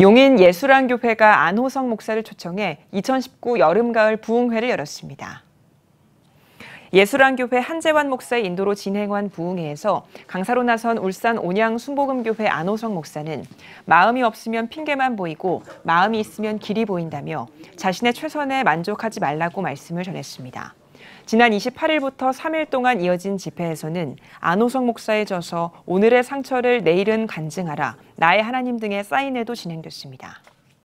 용인 예술안 교회가 안호성 목사를 초청해 2019 여름가을 부흥회를 열었습니다. 예술안 교회 한재환 목사의 인도로 진행한 부흥회에서 강사로 나선 울산 온양 순복음교회 안호성 목사는 마음이 없으면 핑계만 보이고 마음이 있으면 길이 보인다며 자신의 최선에 만족하지 말라고 말씀을 전했습니다. 지난 28일부터 3일 동안 이어진 집회에서는 안호성 목사의 저서 오늘의 상처를 내일은 간증하라, 나의 하나님 등의 사인회도 진행됐습니다.